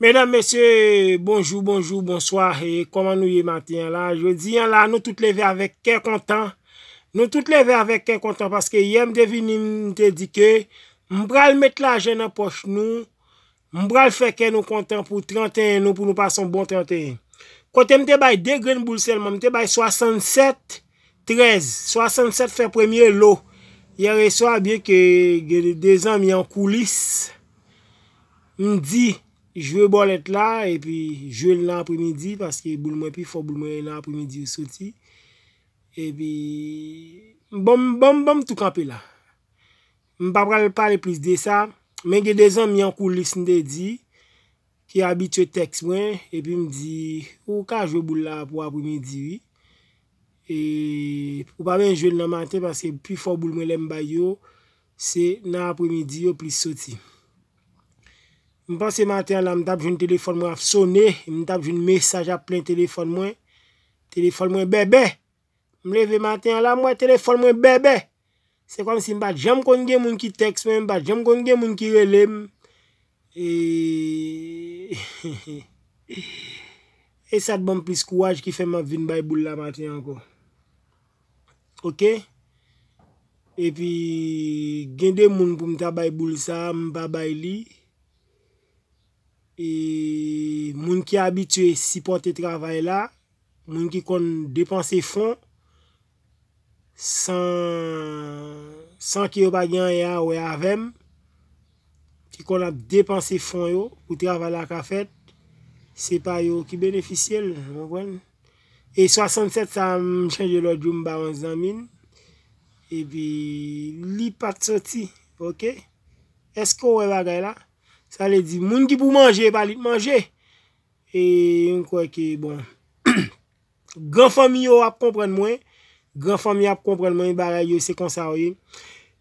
Mèdam mèsyè, bonjou, bonjou, bonsoyè, koman nou yè mati yè la, jè di yè la, nou tout lè vè avèk kè kontan, nou tout lè vè avèk kè kontan, paske yè m devini m te di kè, m bral mèt la jè nan poch nou, m bral fè kè nou kontan pou 31 nou, pou nou pason bon 31. Kote m te bay dé gren boulsel, m te bay 67-13, 67 fè premye lò, yè reso a bie kè gè de zan mi an koulis, m di, Jve bol et la, e pi jve l nan apri midi, paske boule mwen pi fok boule mwen nan apri midi ou soti. E pi, bom bom bom touk anpe la. M pa pral pale plis de sa, men ge de zan mi an kou lisn de di, ki abitwe tekst mwen, e pi m di, ou ka jve boule la pou apri midi ou. E, ou pa ben jve l nan manti, paske pi fok boule mwen len bay yo, se nan apri midi ou plis soti. Mwen panse maten an la mwen tap joun telefon mwen ap sone, mwen tap joun mensaj ap plen telefon mwen, telefon mwen bebe, mwen leve maten an la mwen telefon mwen bebe, se kwan si mwen pat jam kon gen mwen ki teks mwen, mwen pat jam kon gen mwen ki relem, e, e sa dbon plis kouaj ki fè mwen vin bayboul la maten an kon. Ok? E pi gen de moun pou mwen ta bayboul sa, mwen pa bayli, E moun ki abitue si pote travay la, moun ki kon depanse fon, san ki yo bagyan ya we avem, ki kon ap depanse fon yo, ou travay la ka fet, se pa yo ki beneficil, moun kwen. E 67 sa m chanje lo joum ba wans dan min, e bi li pat soti, ok? Esko we bagay la? Sa le di, moun ki pou manje, bali pou manje. E yon kwe ki, bon. Gan fami yo ap kompren mwen. Gan fami yo ap kompren mwen, bala yo se konsa oye.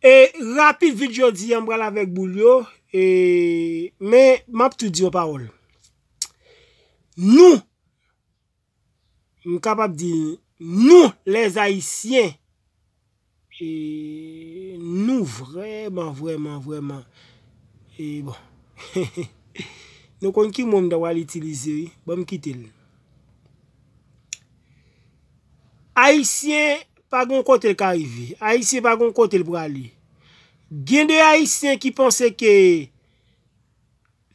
E rapit videyo di, yon bral avek boulyo. E, men, map tout di yo parol. Nou, mou kapap di, nou les Haitien. E, nou vreman, vreman, vreman. E, bon. Nou kon ki moun da wale itilize Ba m kitel Aisyen Pa gon kote l ka rive Aisyen pa gon kote l prale Gen de aisyen ki panse ke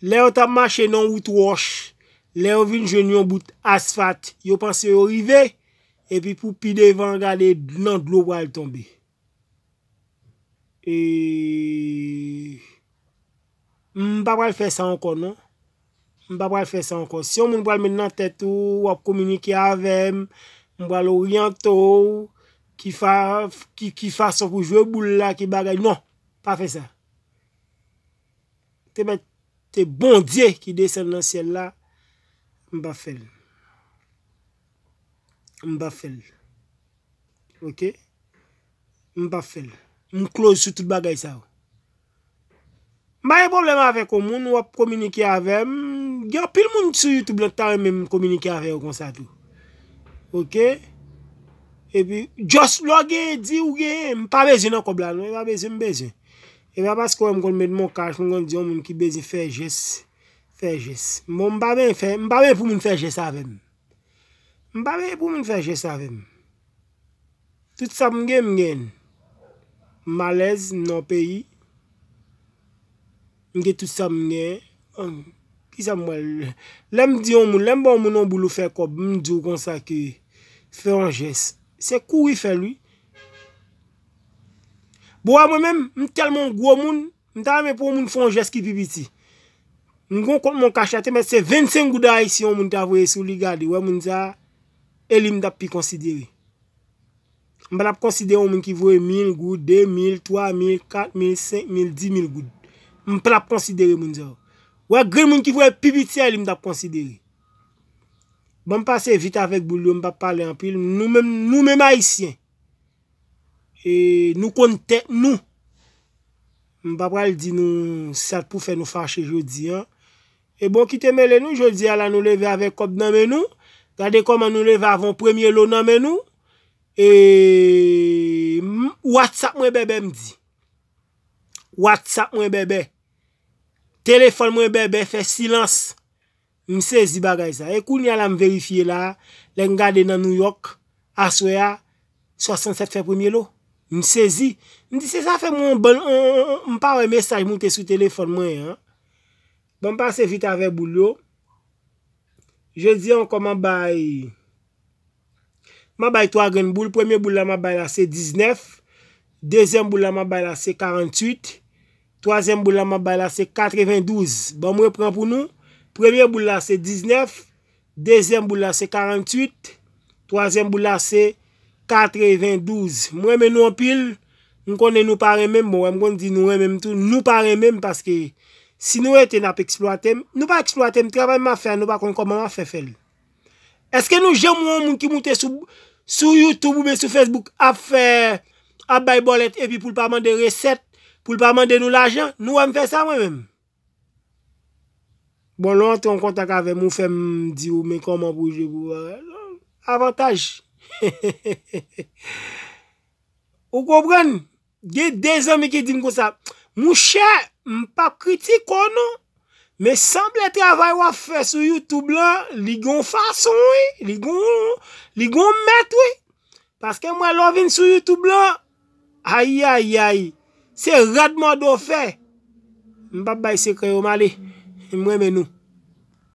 Le yon ta mache nan wout wosh Le yon vin jenyon bout asfat Yo panse yo rive E pi pou pide van gade nan glo wale tombe E... Mbap wale fè sa ankon, nan? Mbap wale fè sa ankon. Si yon moun wale men nan tètou, wap kominiki avèm, mbwale oryanto, ki fà, ki fà so pou jwè boul la, ki bagay. Non, pa fè sa. Te mè, te bon diè ki desè nan sè la, mbap fè lè. Mbap fè lè. Ok? Mbap fè lè. Moun kloj sou tout bagay sa wè. Mbaye poublem avèk ou moun, ou ap kominiki avèm, gè apil moun sou YouTube lèk tan mèm kominiki avè ou konsa tou. Ok? E pi, jòs lòge, di ouge, mpa bezi nan koblano, mba bezi, mbezi. E mba paskou mkon mèd moun kaj, mkon di yon moun ki bezi fè jès, fè jès. Mbon mbabe fè, mbabe pou mwen fè jès avèm. Mbabe pou mwen fè jès avèm. Tout sa mge mgen. Malez, nan peyi. Mwen gen tout sa mwen gen, ki sa mwen, lem di yon mwen, lem ba bon mwen an boulou fe kob, mwen di yo konsa ki, fe an jes, se kou yi fe lwi. Bo a mwen men, mwen tel mwen gwo mwen, mwen ta mwen pou mwen fe an jes ki pi biti. Mwen kon kont mwen kachate, mwen se 25 gwo da yi si yon mwen ta vwe, sou li gade, wè mwen za, elin dap pi konside yi. Mwen dap konside yon mwen ki vwe, 1000 gwo, 2000, 3000, 4000, 5000, 5000, 10 000 gwo. Mpè la pronsidere moun zav. Ouè gri moun ki vwe pibitia li mdap pronsidere. Mpè bon, mpasse vit avèk boulyo mpè pale anpil. Nou mè maïsien. E nou kontèk nou. Mpè pral di nou sat pou fè nou fache jodi an. E bon kite mele nou jodi an la nou leve avèk kop nan menou. Gade kom an nou leve avèk premier lò nan menou. E watsap mwen bebe mdi. Watsap mwen bebe. Telefon mwen bebe, fe silans. M sezi bagay sa. E kou ni ala m verifiye la. Len gade nan New York. Aswea. 67 fe premye lo. M sezi. M di seza fe mwen bon. M pawe mesaj moun te sou telefon mwen. Bon passe vit ave boulo. Je di an koman bay. Man bay 3 gen bou. Premye bou la man bay la se 19. Dezyen bou la man bay la se 48. Trozyen bou la ma bay la se 92. Bon mwen pren pou nou. Premyen bou la se 19. Dezyen bou la se 48. Trozyen bou la se 92. Mwen men nou apil. Mwen konnen nou pare men mwen. Mwen konnen di nou pare men mwen. Nou pare men mwen. Paske si nou eten ap eksploatem. Nou pa eksploatem. Trabay ma fe. Nou pa kon koman ma fe fel. Eske nou jem mwen mwen ki mwote sou YouTube ou mwen sou Facebook ap bay bolet. Epi pou l pa man de reset. pou l pa mande nou l ajan, nou wè m fè sa m wè mèm. Bon, lò, tè yon kontak avè, m wè m fè m di ou mè kòman pou jè wè. Avantaj. Ou kòpren, gè dezè m wè kè din kòsa. M wè chè, m pa kritik wè nou, mè sanble travè wè fè sou YouTube lè, li gè m fason wè, li gè m mèt wè. Paske m wè lò vin sou YouTube lè, ayi, ayi, ayi, Se radman do fe, mba bay se kayo mali mwen menou.